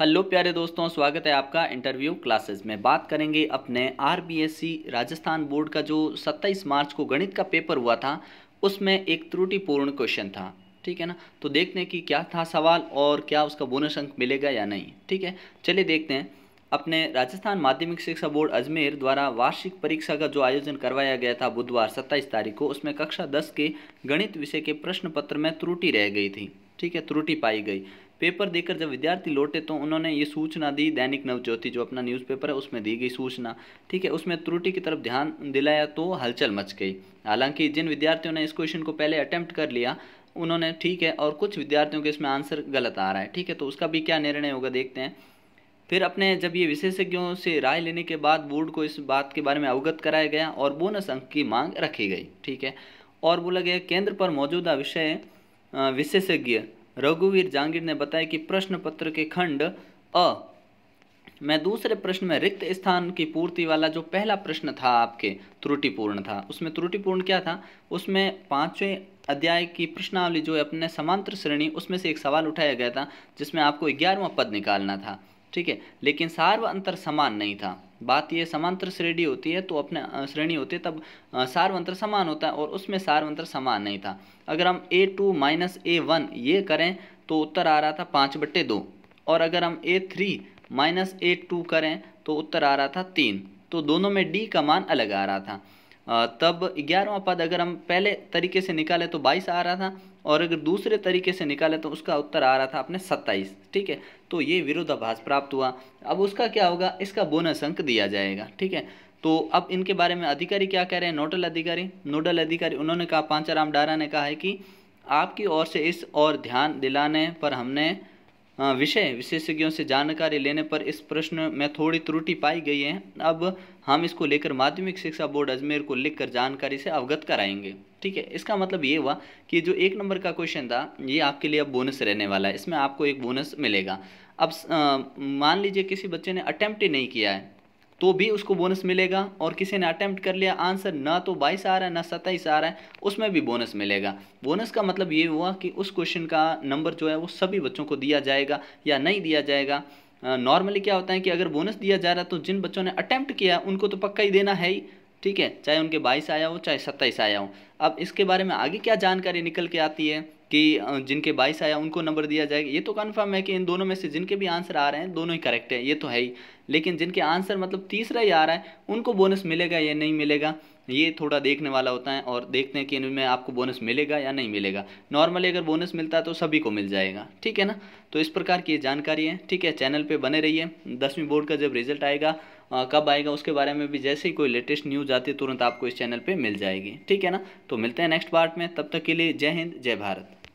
hello प्यारे दोस्तों स्वागत है आपका इंटरव्यू क्लासेस में बात करेंगे अपने आरबीएससी राजस्थान बोर्ड का जो 27 मार्च को गणित का पेपर हुआ था उसमें एक त्रुटिपूर्ण क्वेश्चन था ठीक है ना तो देखते हैं कि क्या था सवाल और क्या उसका बोनस अंक मिलेगा या नहीं ठीक है चलिए देखते हैं अपने राजस्थान माध्यमिक शिक्षा बोर्ड अजमेर द्वारा वार्षिक परीक्षा का जो आयोजन करवाया गया था बुधवार 27 तारीख को उसमें कक्षा 10 के गणित विषय के प्रश्न पत्र में त्रुटि रह गई थी ठीक है त्रुटि पाई गई पेपर देकर जब विद्यार्थी लौटे तो उन्होंने ये सूचना दी दैनिक नवज्योति जो अपना न्यूज़पेपर है उसमें दी गई सूचना ठीक है उसमें त्रुटि की तरफ ध्यान दिलाया तो हलचल मच गई हालांकि जिन विद्यार्थियों ने इस क्वेश्चन को पहले अटैम्प्ट कर लिया उन्होंने ठीक है और कुछ विद्यार्थियों के इसमें आंसर गलत आ रहा है ठीक है तो उसका भी क्या निर्णय होगा देखते हैं फिर अपने जब ये विशेषज्ञों से राय लेने के बाद बोर्ड को इस बात के बारे में अवगत कराया गया और बोनस अंक की मांग रखी गई ठीक है और बोला गया केंद्र पर मौजूदा विषय विशेषज्ञ रघुवीर जांगीर ने बताया कि प्रश्न पत्र के खंड अ मैं दूसरे प्रश्न में रिक्त स्थान की पूर्ति वाला जो पहला प्रश्न था आपके त्रुटिपूर्ण था उसमें त्रुटिपूर्ण क्या था उसमें पाँचवें अध्याय की प्रश्नावली जो है अपने समांतर श्रेणी उसमें से एक सवाल उठाया गया था जिसमें आपको ग्यारहवा पद निकालना था ठीक है लेकिन सार्व अंतर समान नहीं था बात ये समांतर श्रेणी होती है तो अपने श्रेणी होती है तब सार्वंतर समान होता है और उसमें मंत्र समान नहीं था अगर हम A two minus A one ये करें तो उत्तर आ रहा था पाँच बट्टे दो और अगर हम A three minus A two करें तो उत्तर आ रहा था तीन तो दोनों में डी का मान अलग आ रहा था तब ग्यारहवा पद अगर हम पहले तरीके से निकालें तो बाईस आ रहा था और अगर दूसरे तरीके से निकालें तो उसका उत्तर आ रहा था अपने सत्ताईस ठीक है तो ये विरोधाभास प्राप्त हुआ अब उसका क्या होगा इसका बोनस अंक दिया जाएगा ठीक है तो अब इनके बारे में अधिकारी क्या कह रहे हैं नोडल अधिकारी नोडल अधिकारी उन्होंने कहा पांचाराम डारा ने कहा है कि आपकी ओर से इस और ध्यान दिलाने पर हमने हाँ, विषय विशेषज्ञों से जानकारी लेने पर इस प्रश्न में थोड़ी त्रुटि पाई गई है अब हम इसको लेकर माध्यमिक शिक्षा बोर्ड अजमेर को लिखकर जानकारी से अवगत कराएंगे ठीक है इसका मतलब ये हुआ कि जो एक नंबर का क्वेश्चन था ये आपके लिए अब बोनस रहने वाला है इसमें आपको एक बोनस मिलेगा अब मान लीजिए किसी बच्चे ने अटैम्प्ट नहीं किया है तो भी उसको बोनस मिलेगा और किसी ने अटैम्प्ट कर लिया आंसर ना तो बाईस आ रहा है ना सत्ताईस आ रहा है उसमें भी बोनस मिलेगा बोनस का मतलब ये हुआ कि उस क्वेश्चन का नंबर जो है वो सभी बच्चों को दिया जाएगा या नहीं दिया जाएगा नॉर्मली क्या होता है कि अगर बोनस दिया जा रहा है तो जिन बच्चों ने अटैम्प्ट किया उनको तो पक्का ही देना है ही ठीक है चाहे उनके बाईस आया हो चाहे सत्ताईस आया हो अब इसके बारे में आगे क्या जानकारी निकल के आती है कि जिनके बाईस आया उनको नंबर दिया जाएगा ये तो कन्फर्म है कि इन दोनों में से जिनके भी आंसर आ रहे हैं दोनों ही करेक्ट हैं ये तो है ही लेकिन जिनके आंसर मतलब तीसरा ही आ रहा है उनको बोनस मिलेगा या नहीं मिलेगा ये थोड़ा देखने वाला होता है और देखते हैं कि इनमें आपको बोनस मिलेगा या नहीं मिलेगा नॉर्मली अगर बोनस मिलता है तो सभी को मिल जाएगा ठीक है ना तो इस प्रकार की ये जानकारी है ठीक है चैनल पर बने रहिए दसवीं बोर्ड का जब रिजल्ट आएगा कब आएगा उसके बारे में भी जैसे ही कोई लेटेस्ट न्यूज़ आती है तुरंत आपको इस चैनल पर मिल जाएगी ठीक है ना तो मिलते हैं नेक्स्ट पार्ट में तब तक के लिए जय हिंद जय भारत